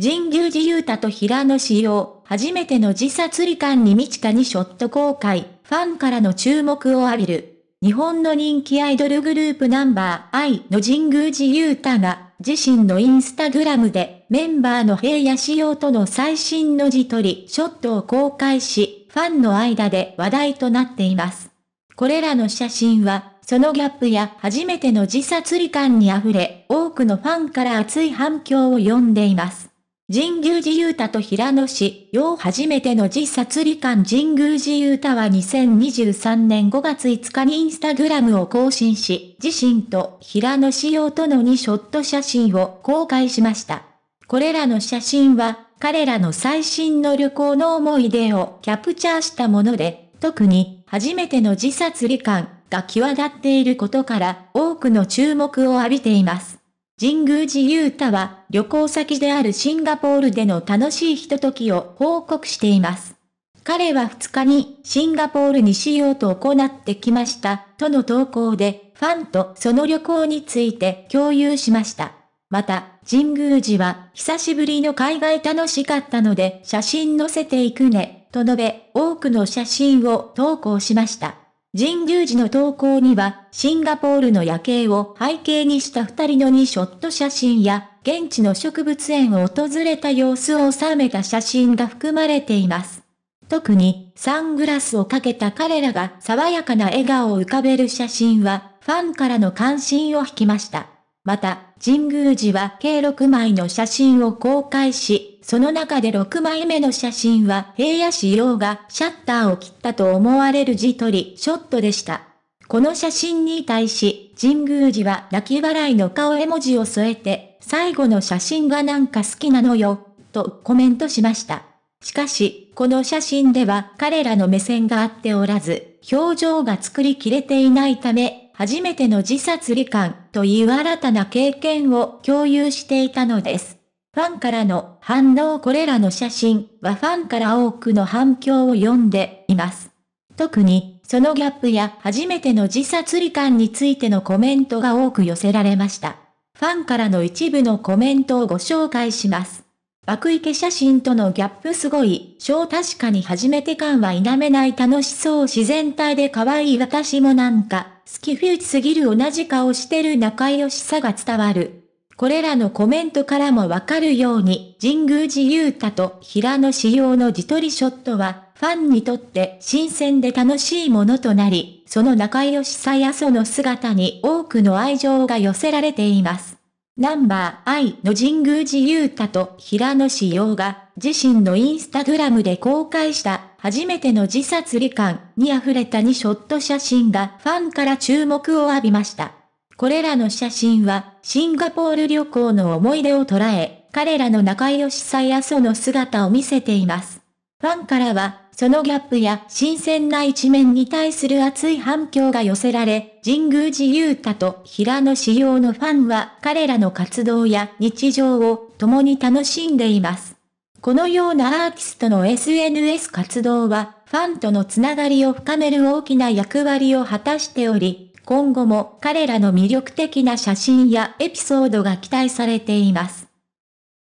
神宮寺勇太と平野紫耀、初めての自殺罹患に未ちかにショット公開、ファンからの注目を浴びる。日本の人気アイドルグループナンバー I の神宮寺勇太が、自身のインスタグラムで、メンバーの平野紫用との最新の自撮りショットを公開し、ファンの間で話題となっています。これらの写真は、そのギャップや初めての自殺罹患に溢れ、多くのファンから熱い反響を呼んでいます。神宮寺勇太と平野市、よう初めての自殺理官神宮寺勇太は2023年5月5日にインスタグラムを更新し、自身と平野市用との2ショット写真を公開しました。これらの写真は、彼らの最新の旅行の思い出をキャプチャーしたもので、特に、初めての自殺理官が際立っていることから、多くの注目を浴びています。神宮寺勇太は旅行先であるシンガポールでの楽しいひとときを報告しています。彼は2日にシンガポールにしようと行ってきましたとの投稿でファンとその旅行について共有しました。また、神宮寺は久しぶりの海外楽しかったので写真載せていくねと述べ多くの写真を投稿しました。神宮寺の投稿には、シンガポールの夜景を背景にした二人の2ショット写真や、現地の植物園を訪れた様子を収めた写真が含まれています。特に、サングラスをかけた彼らが爽やかな笑顔を浮かべる写真は、ファンからの関心を引きました。また、神宮寺は計6枚の写真を公開し、その中で6枚目の写真は平野市様がシャッターを切ったと思われる字取りショットでした。この写真に対し、神宮寺は泣き笑いの顔絵文字を添えて、最後の写真がなんか好きなのよ、とコメントしました。しかし、この写真では彼らの目線が合っておらず、表情が作りきれていないため、初めての自殺罹患という新たな経験を共有していたのです。ファンからの反応これらの写真はファンから多くの反響を呼んでいます。特に、そのギャップや初めての自殺罹患についてのコメントが多く寄せられました。ファンからの一部のコメントをご紹介します。爆池写真とのギャップすごい、小確かに初めて感は否めない楽しそう自然体で可愛い私もなんか、好きフューチすぎる同じ顔してる仲良しさが伝わる。これらのコメントからもわかるように、神宮寺勇太と平野仕耀の自撮りショットは、ファンにとって新鮮で楽しいものとなり、その仲良しさやその姿に多くの愛情が寄せられています。ナンバー I の神宮寺勇太と平野紫耀が自身のインスタグラムで公開した初めての自殺理患に溢れた2ショット写真がファンから注目を浴びました。これらの写真は、シンガポール旅行の思い出を捉え、彼らの仲良しさやその姿を見せています。ファンからは、そのギャップや新鮮な一面に対する熱い反響が寄せられ、神宮寺勇太と平野志陽のファンは彼らの活動や日常を共に楽しんでいます。このようなアーティストの SNS 活動は、ファンとのつながりを深める大きな役割を果たしており、今後も彼らの魅力的な写真やエピソードが期待されています。